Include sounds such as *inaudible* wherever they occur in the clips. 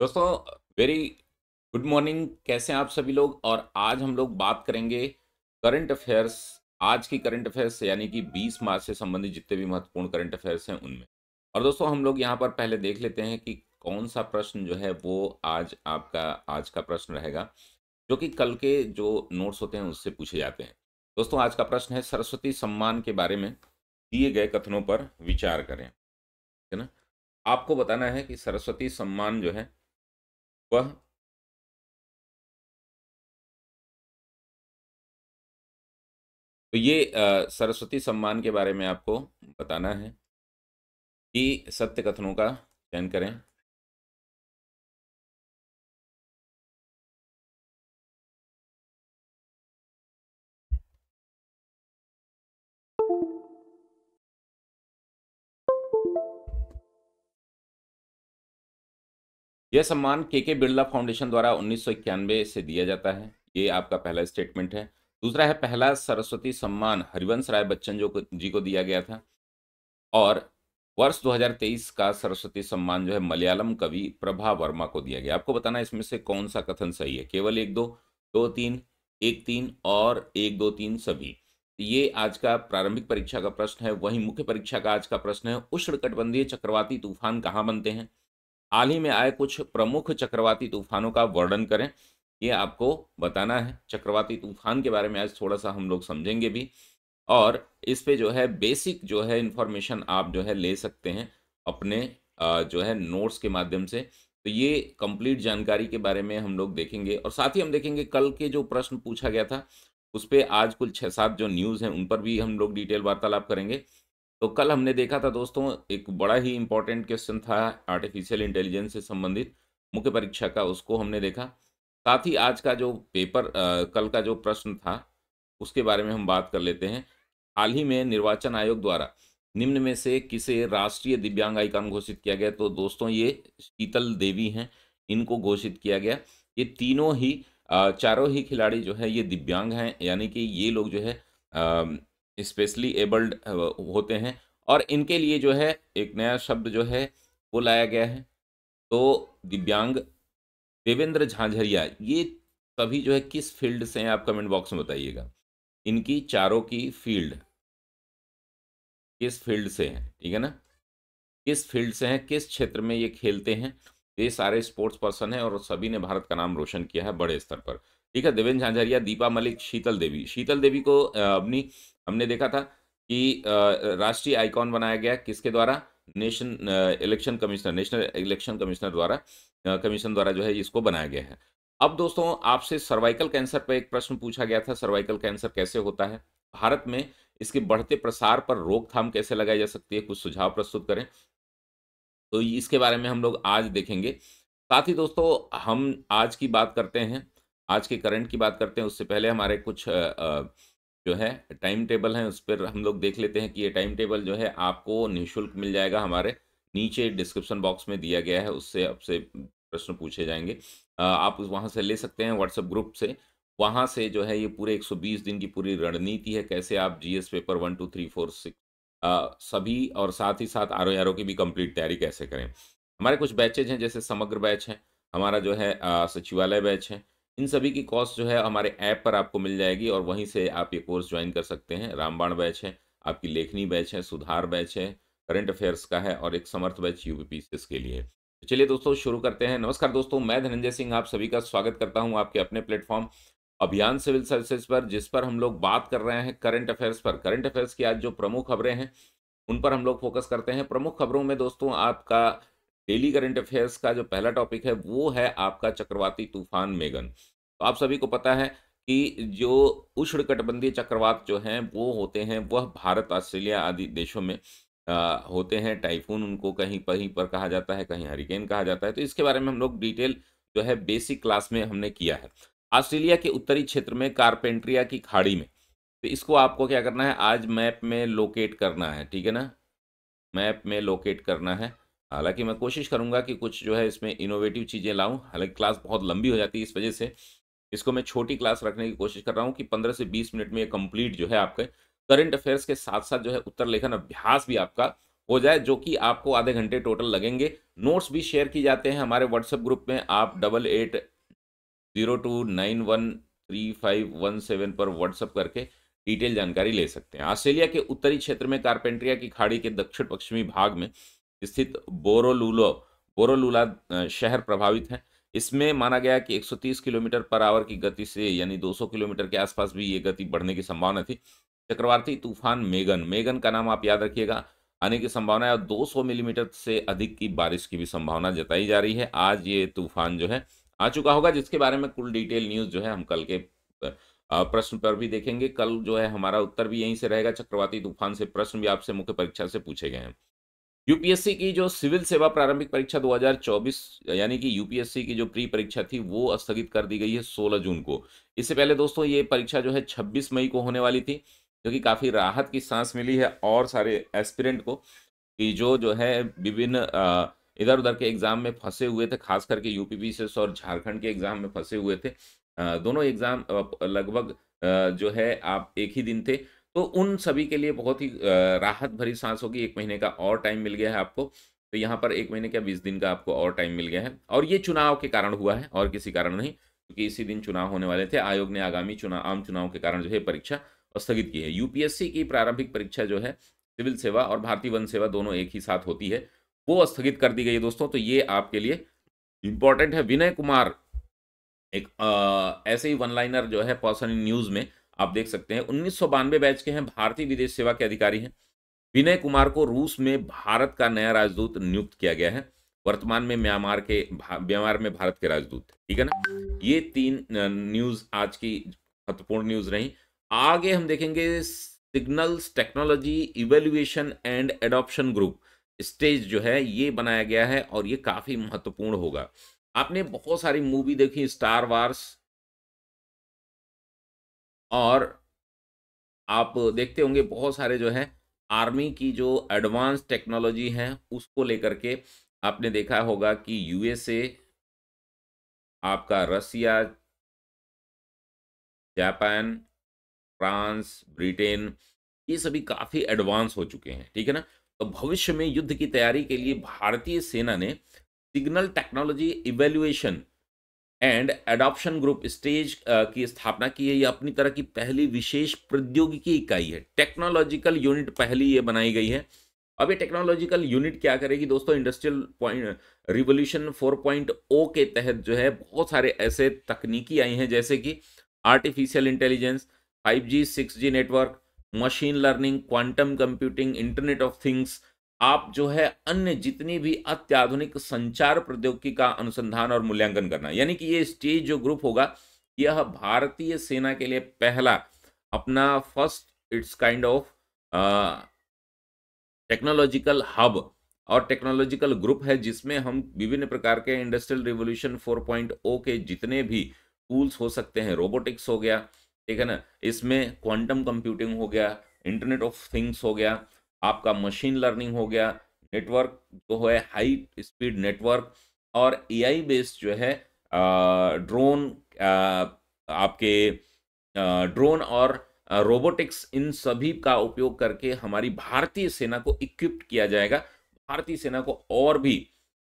दोस्तों very good morning कैसे हैं आप सभी लोग और आज हम लोग बात करेंगे करंट अफेयर्स आज की करंट अफेयर्स यानी कि 20 मार्च से संबंधित जितने भी महत्वपूर्ण करंट अफेयर्स हैं उनमें और दोस्तों हम लोग यहाँ पर पहले देख लेते हैं कि कौन सा प्रश्न जो है वो आज आपका आज का प्रश्न रहेगा जो कि कल के जो नोट्स होते हैं उससे पूछे जाते हैं दोस्तों आज का प्रश्न है सरस्वती सम्मान के बारे में दिए गए कथनों पर विचार करें ठीक है ना आपको बताना है कि सरस्वती सम्मान जो है Quoi तो ये सरस्वती सम्मान के बारे में आपको बताना है कि सत्य कथनों का चयन करें यह सम्मान के के बिरला फाउंडेशन द्वारा उन्नीस से दिया जाता है ये आपका पहला स्टेटमेंट है दूसरा है पहला सरस्वती सम्मान हरिवंश राय बच्चन जो जी को दिया गया था और वर्ष 2023 का सरस्वती सम्मान जो है मलयालम कवि प्रभा वर्मा को दिया गया आपको बताना इसमें से कौन सा कथन सही है केवल एक दो दो तीन एक तीन और एक दो तीन सभी ये आज का प्रारंभिक परीक्षा का प्रश्न है वही मुख्य परीक्षा का आज का प्रश्न है उष्ण चक्रवाती तूफान कहाँ बनते हैं हाल ही में आए कुछ प्रमुख चक्रवाती तूफानों का वर्णन करें ये आपको बताना है चक्रवाती तूफान के बारे में आज थोड़ा सा हम लोग समझेंगे भी और इस पे जो है बेसिक जो है इन्फॉर्मेशन आप जो है ले सकते हैं अपने जो है नोट्स के माध्यम से तो ये कंप्लीट जानकारी के बारे में हम लोग देखेंगे और साथ ही हम देखेंगे कल के जो प्रश्न पूछा गया था उस पर आज कुल छः सात जो न्यूज़ हैं उन पर भी हम लोग डिटेल वार्तालाप करेंगे तो कल हमने देखा था दोस्तों एक बड़ा ही इंपॉर्टेंट क्वेश्चन था आर्टिफिशियल इंटेलिजेंस से संबंधित मुख्य परीक्षा का उसको हमने देखा साथ ही आज का जो पेपर आ, कल का जो प्रश्न था उसके बारे में हम बात कर लेते हैं हाल ही में निर्वाचन आयोग द्वारा निम्न में से किसे राष्ट्रीय दिव्यांग आइकन घोषित किया गया तो दोस्तों ये शीतल देवी हैं इनको घोषित किया गया ये तीनों ही चारों ही खिलाड़ी जो है ये दिव्यांग हैं यानी कि ये लोग जो है स्पेशली एबल्ड होते हैं और इनके लिए जो है एक नया शब्द जो है वो लाया गया है तो दिव्यांग देवेंद्र झांझरिया ये सभी जो है किस फील्ड से हैं आप कमेंट बॉक्स में बताइएगा इनकी चारों की फील्ड किस फील्ड से हैं ठीक है ना किस फील्ड से हैं किस क्षेत्र में ये खेलते हैं ये सारे स्पोर्ट्स पर्सन हैं और सभी ने भारत का नाम रोशन किया है बड़े स्तर पर ठीक है देवेंद्र झांझरिया दीपा मलिक शीतल देवी शीतल देवी को अपनी हमने देखा था कि राष्ट्रीय आइकॉन बनाया गया किसके द्वारा nation election commissioner national election commissioner द्वारा कमीशन द्वारा जो है इसको बनाया गया है अब दोस्तों आपसे सर्वाइकल कैंसर पर एक प्रश्न पूछा गया था सर्वाइकल कैंसर कैसे होता है भारत में इसके बढ़ते प्रसार पर रोकथाम कैसे लगाई जा सकती है कुछ सुझाव प्रस्तुत करें तो इसके बारे में हम लोग आज देखेंगे साथ ही दोस्तों हम आज की बात करते हैं आज के करंट की बात करते हैं उससे पहले हमारे कुछ जो है टाइम टेबल हैं उस पर हम लोग देख लेते हैं कि ये टाइम टेबल जो है आपको निःशुल्क मिल जाएगा हमारे नीचे डिस्क्रिप्शन बॉक्स में दिया गया है उससे आपसे प्रश्न पूछे जाएंगे आप वहाँ से ले सकते हैं व्हाट्सएप ग्रुप से वहाँ से जो है ये पूरे 120 दिन की पूरी रणनीति है कैसे आप G S paper one two three four six सभी और साथ ही साथ आर ओ की भी कंप्लीट तैयारी कैसे करें हमारे कुछ बैचेज हैं जैसे समग्र बैच है हमारा जो है सचिवालय बैच है इन सभी की कॉस्ट जो है हमारे ऐप पर आपको मिल जाएगी और वहीं से आप ये कोर्स ज्वाइन कर सकते हैं रामबाण बैच है आपकी लेखनी बैच है सुधार बैच है करंट अफेयर्स का है और एक समर्थ बैच यू पी के लिए तो चलिए दोस्तों शुरू करते हैं नमस्कार दोस्तों मैं धनंजय सिंह आप सभी का स्वागत करता हूँ आपके अपने प्लेटफॉर्म अभियान सिविल सर्विसेज पर जिस पर हम लोग बात कर रहे हैं करंट अफेयर्स पर करंट अफेयर्स की आज जो प्रमुख खबरें हैं उन पर हम लोग फोकस करते हैं प्रमुख खबरों में दोस्तों आपका डेली करंट अफेयर्स का जो पहला टॉपिक है वो है आपका चक्रवाती तूफान मेगन तो आप सभी को पता है कि जो उष्ण कटबंधी चक्रवात जो हैं वो होते हैं वह भारत ऑस्ट्रेलिया आदि देशों में आ, होते हैं टाइफून उनको कहीं कहीं पर कहा जाता है कहीं हरिकेन कहा जाता है तो इसके बारे में हम लोग डिटेल जो है बेसिक क्लास में हमने किया है ऑस्ट्रेलिया के उत्तरी क्षेत्र में कारपेंट्रिया की खाड़ी में तो इसको आपको क्या करना है आज मैप में लोकेट करना है ठीक है ना मैप में लोकेट करना है हालांकि मैं कोशिश करूंगा कि कुछ जो है इसमें इनोवेटिव चीज़ें लाऊँ हालांकि क्लास बहुत लंबी हो जाती है इस वजह से इसको मैं छोटी क्लास रखने की कोशिश कर रहा हूँ कि पंद्रह से बीस मिनट में ये कंप्लीट जो है आपके करंट अफेयर्स के साथ साथ जो है उत्तर लेखन अभ्यास भी आपका हो जाए जो कि आपको आधे घंटे टोटल लगेंगे नोट्स भी शेयर किए जाते हैं हमारे व्हाट्सएप ग्रुप में आप double eight zero two nine one three five one seven पर व्हाट्सअप करके डिटेल जानकारी ले सकते हैं ऑस्ट्रेलिया के उत्तरी क्षेत्र में कारपेंट्रिया की खाड़ी के दक्षिण पश्चिमी भाग में स्थित बोरोलूलो बोरोलूला शहर प्रभावित है इसमें माना गया कि 130 किलोमीटर पर आवर की गति से यानी 200 किलोमीटर के आसपास भी ये गति बढ़ने की संभावना थी चक्रवाती तूफान मेगन मेगन का नाम आप याद रखिएगा आने की संभावना है और 200 मिलीमीटर से अधिक की बारिश की भी संभावना जताई जा रही है आज ये तूफान जो है आ चुका होगा जिसके बारे में कुल डिटेल न्यूज़ जो है हम कल के प्रश्न पर भी देखेंगे कल जो है हमारा उत्तर भी यहीं से रहेगा चक्रवाती तूफान से प्रश्न भी आपसे मुख्य परीक्षा से पूछे गए हैं यूपीएससी की जो सिविल सेवा प्रारंभिक परीक्षा 2024 यानी कि यूपीएससी की जो प्री परीक्षा थी वो स्थगित कर दी गई है 16 जून को इससे पहले दोस्तों ये परीक्षा जो है 26 मई को होने वाली थी जो कि काफ़ी राहत की सांस मिली है और सारे एस्पिरेंट को कि जो जो है विभिन्न इधर उधर के एग्ज़ाम में फंसे हुए थे खास करके यूपी और झारखंड के एग्ज़ाम में फंसे हुए थे दोनों एग्ज़ाम लगभग जो है आप एक ही दिन थे तो उन सभी के लिए बहुत ही राहत भरी सांस होगी एक महीने का और टाइम मिल गया है आपको तो यहाँ पर एक महीने का बीस दिन का आपको और टाइम मिल गया है और ये चुनाव के कारण हुआ है और किसी कारण नहीं क्योंकि इसी दिन चुनाव होने वाले थे आयोग ने आगामी चुनाव आम चुनाव के कारण जो है परीक्षा स्थगित की है यूपीएससी की प्रारंभिक परीक्षा जो है सिविल सेवा और भारतीय वन सेवा दोनों एक ही साथ होती है वो स्थगित कर दी गई है दोस्तों तो ये आपके लिए इंपॉर्टेंट है विनय कुमार एक आ, ऐसे ही वन लाइनर जो है पर्सन इन न्यूज में आप देख सकते हैं उन्नीस बैच के हैं भारतीय विदेश सेवा के अधिकारी हैं विनय कुमार को रूस में भारत का नया राजदूत नियुक्त किया गया है वर्तमान में म्यांमार के म्यांमार में भारत के राजदूत ठीक है ना ये तीन न्यूज आज की महत्वपूर्ण न्यूज रही आगे हम देखेंगे signals technology evaluation and adoption group stage जो है ये बनाया गया है और ये काफी महत्वपूर्ण होगा आपने बहुत सारी मूवी देखी स्टार वार्स और आप देखते होंगे बहुत सारे जो है आर्मी की जो एडवांस टेक्नोलॉजी है उसको लेकर के आपने देखा होगा कि यूएसए आपका रसिया जापान फ्रांस ब्रिटेन ये सभी काफ़ी एडवांस हो चुके हैं ठीक है ना तो भविष्य में युद्ध की तैयारी के लिए भारतीय सेना ने signal technology evaluation and adoption group stage की स्थापना की है यह अपनी तरह की पहली विशेष प्रौद्योगिकी इकाई है टेक्नोलॉजिकल यूनिट पहली ये बनाई गई है अब ये टेक्नोलॉजिकल यूनिट क्या करेगी दोस्तों इंडस्ट्रियल पॉइंट रिवोल्यूशन 4.0 के तहत जो है बहुत सारे ऐसे तकनीकी आई हैं जैसे कि artificial intelligence 5G, 6G network machine learning quantum computing internet of things आप जो है अन्य जितनी भी अत्याधुनिक संचार प्रौद्योगिकी का अनुसंधान और मूल्यांकन करना यानी कि ये स्टेज जो ग्रुप होगा यह भारतीय सेना के लिए पहला अपना first it's kind of technological hub और टेक्नोलॉजिकल ग्रुप है जिसमें हम विभिन्न प्रकार के इंडस्ट्रियल रिवोल्यूशन 4.0 के जितने भी टूल्स हो सकते हैं रोबोटिक्स हो गया ठीक है ना इसमें क्वांटम कंप्यूटिंग हो गया इंटरनेट ऑफ थिंग्स हो गया आपका मशीन लर्निंग हो गया नेटवर्क जो है हाई स्पीड नेटवर्क और एआई बेस्ड जो है ड्रोन आपके ड्रोन और रोबोटिक्स इन सभी का उपयोग करके हमारी भारतीय सेना को इक्विप्ड किया जाएगा भारतीय सेना को और भी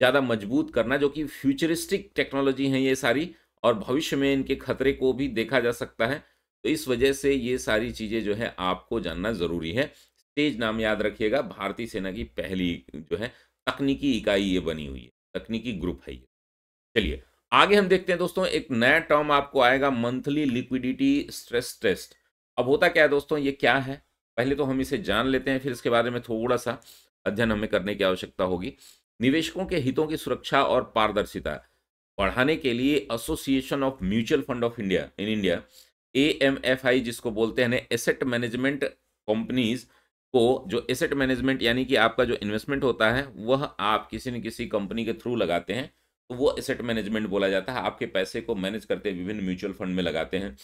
ज़्यादा मजबूत करना जो कि फ्यूचरिस्टिक टेक्नोलॉजी है ये सारी और भविष्य में इनके खतरे को भी देखा जा सकता है तो इस वजह से ये सारी चीज़ें जो है आपको जानना ज़रूरी है तेज नाम याद रखिएगा भारतीय सेना की पहली जो है तकनीकी इकाई ये बनी हुई है तकनीकी ग्रुप है ये चलिए आगे हम देखते हैं दोस्तों एक नया टर्म आपको आएगा मंथली लिक्विडिटी स्ट्रेस टेस्ट अब होता क्या है दोस्तों ये क्या है पहले तो हम इसे जान लेते हैं फिर इसके बारे में थोड़ा सा अध्ययन हमें करने की आवश्यकता होगी निवेशकों के हितों की सुरक्षा और पारदर्शिता बढ़ाने के लिए association of mutual fund of India in India A जिसको बोलते हैं एसेट मैनेजमेंट कंपनीज को जो एसेट मैनेजमेंट यानी कि आपका जो इन्वेस्टमेंट होता है वह आप किसी न किसी कंपनी के थ्रू लगाते हैं तो वो एसेट मैनेजमेंट बोला जाता है आपके पैसे को मैनेज करते विभिन्न म्यूचुअल फंड में लगाते हैं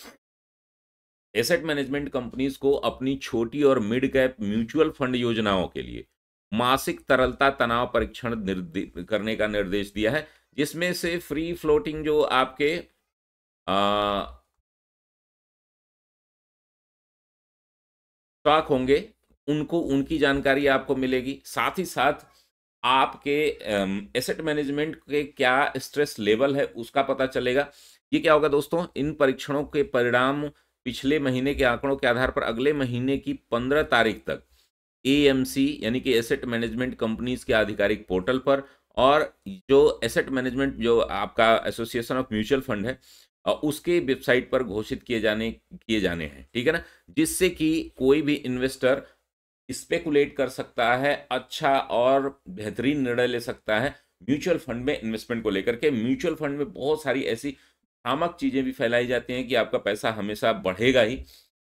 एसेट मैनेजमेंट कंपनीज को अपनी छोटी और मिड कैप म्यूचुअल फंड योजनाओं के लिए मासिक तरलता तनाव परीक्षण करने का निर्देश दिया है जिसमें से फ्री फ्लोटिंग जो आपके स्टॉक होंगे उनको उनकी जानकारी आपको मिलेगी साथ ही साथ आपके एसेट मैनेजमेंट के क्या स्ट्रेस लेवल है उसका पता चलेगा ये क्या होगा दोस्तों इन परीक्षणों के परिणाम पिछले महीने के आंकड़ों के आधार पर अगले महीने की पंद्रह तारीख तक एएमसी यानी कि एसेट मैनेजमेंट कंपनीज के आधिकारिक पोर्टल पर और जो एसेट मैनेजमेंट जो आपका एसोसिएशन ऑफ म्यूचुअल फंड है उसके वेबसाइट पर घोषित किए जाने किए जाने हैं ठीक है ना जिससे कि कोई भी इन्वेस्टर स्पेकुलेट कर सकता है अच्छा और बेहतरीन निर्णय ले सकता है म्यूचुअल फंड में इन्वेस्टमेंट को लेकर के म्यूचुअल फंड में बहुत सारी ऐसी भ्रामक चीज़ें भी फैलाई जाती हैं कि आपका पैसा हमेशा बढ़ेगा ही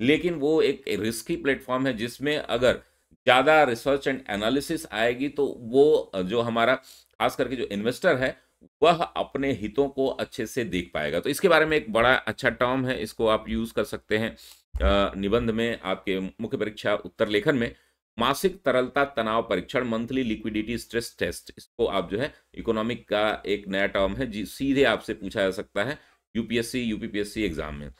लेकिन वो एक रिस्की प्लेटफॉर्म है जिसमें अगर ज़्यादा रिसर्च एंड एनालिसिस आएगी तो वो जो हमारा खास करके जो इन्वेस्टर है वह अपने हितों को अच्छे से देख पाएगा तो इसके बारे में एक बड़ा अच्छा टर्म है इसको आप यूज़ कर सकते हैं निबंध में आपके मुख्य परीक्षा उत्तर लेखन में मासिक तरलता तनाव परीक्षण मंथली लिक्विडिटी स्ट्रेस टेस्ट इसको आप जो है इकोनॉमिक का एक नया टर्म है जी सीधे आपसे पूछा जा सकता है यूपीएससी यूपीपीएससी एग्जाम में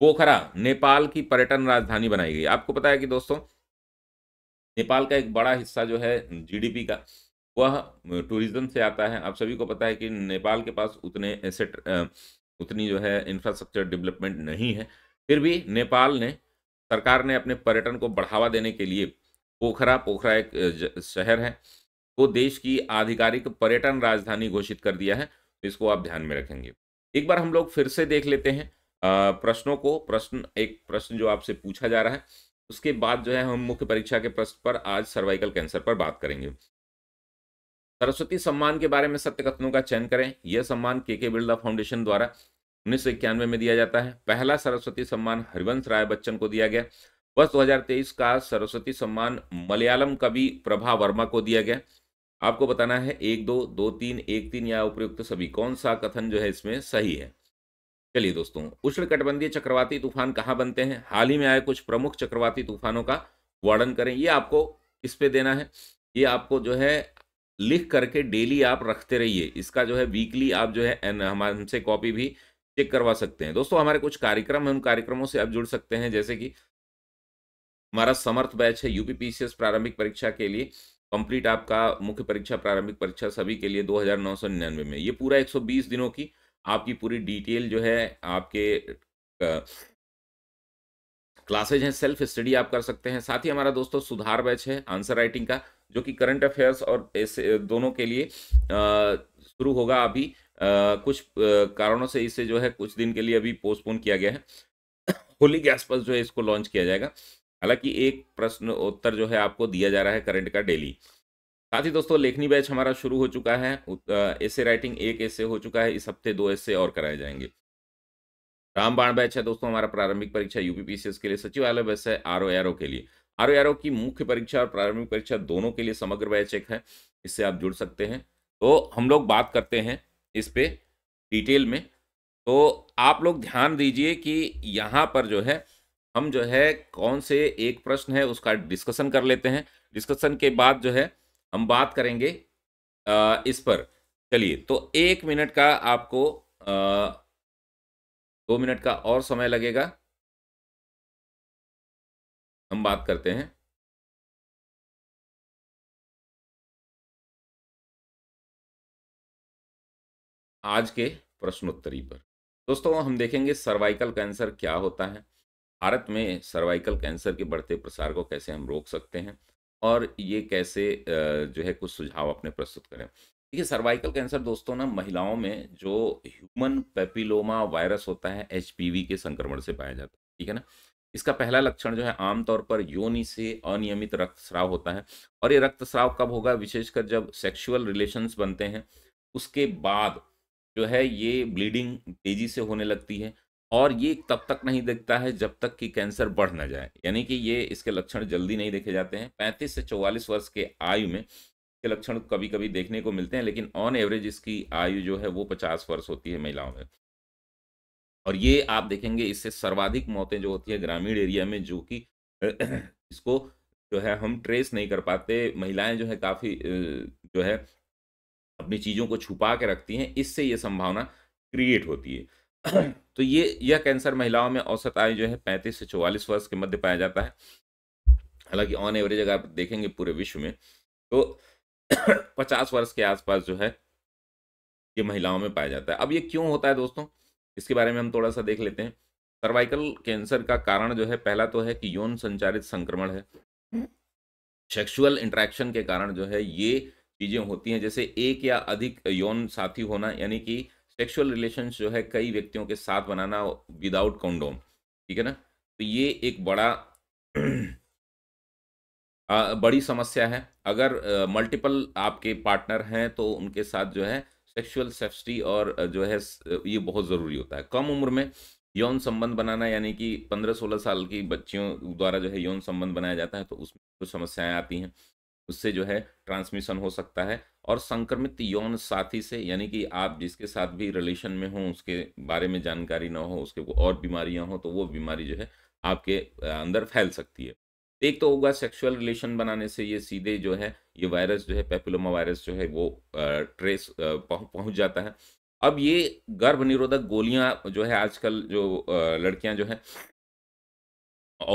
पोखरा नेपाल की पर्यटन राजधानी बनाई गई आपको पता है कि दोस्तों नेपाल का एक बड़ा हिस्सा जो है जीडीपी का वह टूरिज्म से आता है आप सभी को पता है कि नेपाल के पास उतने एसेट उतनी जो है इंफ्रास्ट्रक्चर डेवलपमेंट नहीं है फिर भी नेपाल ने सरकार ने अपने पर्यटन को बढ़ावा देने के लिए पोखरा पोखरा एक शहर है वो देश की आधिकारिक पर्यटन राजधानी घोषित कर दिया है इसको आप ध्यान में रखेंगे एक बार हम लोग फिर से देख लेते हैं प्रश्नों को प्रश्न एक प्रश्न जो आपसे पूछा जा रहा है उसके बाद जो है हम मुख्य परीक्षा के प्रश्न पर आज सर्वाइकल कैंसर पर बात करेंगे सरस्वती सम्मान के बारे में सत्य कथनों का चयन करें यह सम्मान के के बिरला फाउंडेशन द्वारा उन्नीस में दिया जाता है पहला सरस्वती सम्मान हरिवंश राय बच्चन को दिया गया वर्ष 2023 का सरस्वती सम्मान मलयालम कवि प्रभा वर्मा को दिया गया आपको बताना है एक दो दो तीन एक तीन या उपयुक्त सभी कौन सा कथन जो है इसमें सही है चलिए दोस्तों उष्ण कटबंधीय चक्रवाती तूफान कहाँ बनते हैं हाल ही में आए कुछ प्रमुख चक्रवाती तूफानों का वर्णन करें ये आपको इस पे देना है ये आपको जो है लिख करके डेली आप रखते रहिए इसका जो है वीकली आप जो है हमारे हमसे कॉपी भी चेक करवा सकते हैं दोस्तों हमारे कुछ कार्यक्रम हैं उन कार्यक्रमों से आप जुड़ सकते हैं जैसे कि हमारा समर्थ बैच है यूपी प्रारंभिक परीक्षा के लिए कंप्लीट आपका मुख्य परीक्षा प्रारंभिक परीक्षा सभी के लिए दो हज़ार नौ सौ निन्यानवे में ये पूरा एक सौ बीस दिनों की आपकी पूरी डिटेल जो है आपके क्लासेज हैं सेल्फ स्टडी आप कर सकते हैं साथ ही हमारा दोस्तों सुधार बैच है आंसर राइटिंग का जो कि करंट अफेयर्स और ऐसे दोनों के लिए शुरू होगा अभी कुछ कारणों से इसे जो है कुछ दिन के लिए अभी पोस्टपोन किया गया है *coughs* होली के आसपास जो है इसको लॉन्च किया जाएगा हालांकि एक प्रश्न उत्तर जो है आपको दिया जा रहा है करंट का डेली साथ ही दोस्तों लेखनी बैच हमारा शुरू हो चुका है ऐसे राइटिंग एक ऐसे हो चुका है इस हफ्ते दो एसे और कराए जाएंगे रामबाण बैच है दोस्तों हमारा प्रारंभिक परीक्षा यूपीपीसीएस के लिए सचिवालय बैच है आर के लिए आर ओ की मुख्य परीक्षा और प्रारंभिक परीक्षा दोनों के लिए समग्र व्यय चेक है इससे आप जुड़ सकते हैं तो हम लोग बात करते हैं इस पर डिटेल में तो आप लोग ध्यान दीजिए कि यहाँ पर जो है हम जो है कौन से एक प्रश्न है उसका डिस्कशन कर लेते हैं डिस्कशन के बाद जो है हम बात करेंगे आ, इस पर चलिए तो एक मिनट का आपको आ, दो मिनट का और समय लगेगा हम बात करते हैं आज के प्रश्नोत्तरी पर दोस्तों हम देखेंगे सर्वाइकल कैंसर क्या होता है भारत में सर्वाइकल कैंसर के बढ़ते प्रसार को कैसे हम रोक सकते हैं और ये कैसे जो है कुछ सुझाव अपने प्रस्तुत करें देखिए सर्वाइकल कैंसर दोस्तों ना महिलाओं में जो ह्यूमन पेपिलोमा वायरस होता है एच के संक्रमण से पाया जाता है ठीक है ना इसका पहला लक्षण जो है आमतौर पर योनि से अनियमित रक्तस्राव होता है और ये रक्तस्राव कब होगा विशेषकर जब सेक्सुअल रिलेशंस बनते हैं उसके बाद जो है ये ब्लीडिंग तेजी से होने लगती है और ये तब तक नहीं दिखता है जब तक कि कैंसर बढ़ ना जाए यानी कि ये इसके लक्षण जल्दी नहीं देखे जाते हैं पैंतीस से चौवालीस वर्ष के आयु में के लक्षण कभी कभी देखने को मिलते हैं लेकिन ऑन एवरेज इसकी आयु जो है वो पचास वर्ष होती है महिलाओं में और ये आप देखेंगे इससे सर्वाधिक मौतें जो होती है ग्रामीण एरिया में जो कि *clears throat* इसको जो है हम ट्रेस नहीं कर पाते महिलाएं जो है काफ़ी जो है अपनी चीज़ों को छुपा के रखती हैं इससे ये संभावना क्रिएट होती है *clears throat* तो ये यह कैंसर महिलाओं में औसत आयु जो है पैंतीस से चौवालीस वर्ष के मध्य पाया जाता है हालांकि ऑन एवरेज अगर आप देखेंगे पूरे विश्व में तो *clears throat* पचास वर्ष के आसपास जो है ये महिलाओं में पाया जाता है अब ये क्यों होता है दोस्तों इसके बारे में हम थोड़ा सा देख लेते हैं सर्वाइकल कैंसर का कारण जो है पहला तो है कि यौन संचारित संक्रमण है हम्म। सेक्सुअल इंट्रैक्शन के कारण जो है ये चीज़ें होती हैं जैसे एक या अधिक यौन साथी होना यानी कि सेक्सुअल रिलेशन जो है कई व्यक्तियों के साथ बनाना विदाउट कॉन्डोम ठीक है ना तो ये एक बड़ा आ, *clears throat* बड़ी समस्या है अगर मल्टीपल आपके पार्टनर हैं तो उनके साथ जो है सेक्सुअल सेफ्टी और जो है ये बहुत ज़रूरी होता है कम उम्र में यौन संबंध बनाना यानी कि पंद्रह सोलह साल की बच्चियों द्वारा जो है यौन संबंध बनाया जाता है तो उसमें कुछ समस्याएं आती हैं उससे जो है ट्रांसमिशन हो सकता है और संक्रमित यौन साथी से यानी कि आप जिसके साथ भी रिलेशन में हों उसके बारे में जानकारी ना हो उसके और बीमारियां हो तो वो बीमारी जो है आपके अंदर फैल सकती है एक तो होगा सेक्सुअल रिलेशन बनाने से ये सीधे जो है ये वायरस जो है पेपिलोमा वायरस जो है वो ट्रेस पहुंच जाता है अब ये गर्भ निरोधक गोलियां जो है आजकल जो लड़कियां जो है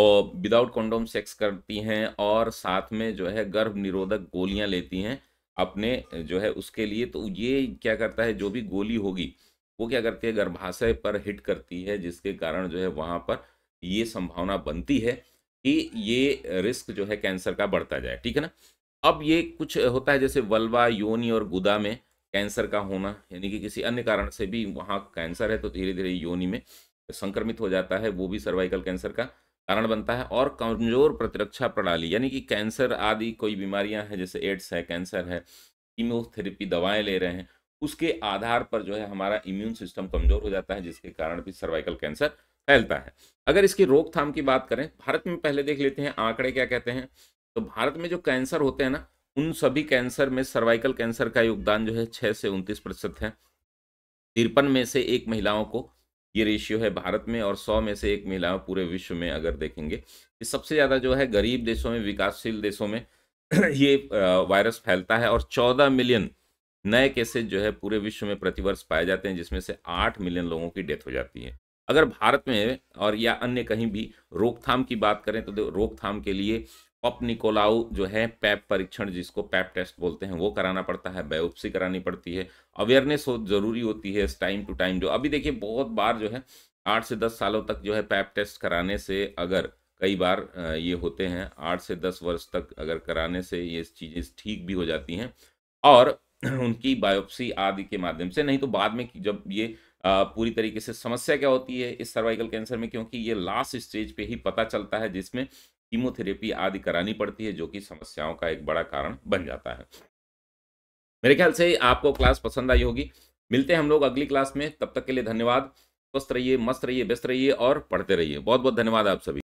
और विदाउट कॉन्डोम सेक्स करती हैं और साथ में जो है गर्भ निरोधक गोलियां लेती हैं अपने जो है उसके लिए तो ये क्या करता है जो भी गोली होगी वो क्या करती है गर्भाशय पर हिट करती है जिसके कारण जो है वहाँ पर ये संभावना बनती है कि ये रिस्क जो है कैंसर का बढ़ता जाए ठीक है ना अब ये कुछ होता है जैसे वल्वा योनि और गुदा में कैंसर का होना यानी कि किसी अन्य कारण से भी वहाँ कैंसर है तो धीरे धीरे योनि में संक्रमित हो जाता है वो भी सर्वाइकल कैंसर का कारण बनता है और कमजोर प्रतिरक्षा प्रणाली यानी कि कैंसर आदि कोई बीमारियां हैं जैसे एड्स है कैंसर है कीमोथेरेपी दवाएं ले रहे हैं उसके आधार पर जो है हमारा इम्यून सिस्टम कमजोर हो जाता है जिसके कारण भी सर्वाइकल कैंसर फैलता है अगर इसकी रोकथाम की बात करें भारत में पहले देख लेते हैं आंकड़े क्या कहते हैं तो भारत में जो कैंसर होते हैं ना उन सभी कैंसर में सर्वाइकल कैंसर का योगदान जो है छः से उनतीस प्रतिशत है तिरपन में से एक महिलाओं को ये रेशियो है भारत में और सौ में से एक महिलाओं पूरे विश्व में अगर देखेंगे ये सबसे ज़्यादा जो है गरीब देशों में विकासशील देशों में *clears throat* ये वायरस फैलता है और चौदह मिलियन नए केसेज जो है पूरे विश्व में प्रतिवर्ष पाए जाते हैं जिसमें से आठ मिलियन लोगों की डेथ हो जाती है अगर भारत में और या अन्य कहीं भी रोकथाम की बात करें तो रोकथाम के लिए पप निकोलाउ जो है पैप परीक्षण जिसको पैप टेस्ट बोलते हैं वो कराना पड़ता है बायोप्सी करानी पड़ती है अवेयरनेस हो जरूरी होती है टाइम टू टाइम जो अभी देखिए बहुत बार जो है आठ से दस सालों तक जो है पैप टेस्ट कराने से अगर कई बार ये होते हैं आठ से दस वर्ष तक अगर कराने से ये चीज़ें ठीक भी हो जाती हैं और *clears throat* उनकी बायोप्सी आदि के माध्यम से नहीं तो बाद में जब ये पूरी तरीके से समस्या क्या होती है इस सर्वाइकल कैंसर में क्योंकि ये लास्ट स्टेज पे ही पता चलता है जिसमें कीमोथेरेपी आदि करानी पड़ती है जो कि समस्याओं का एक बड़ा कारण बन जाता है मेरे ख्याल से आपको क्लास पसंद आई होगी मिलते हैं हम लोग अगली क्लास में तब तक के लिए धन्यवाद स्वस्थ रहिए मस्त रहिए व्यस्त रहिए और पढ़ते रहिए बहुत बहुत धन्यवाद आप सभी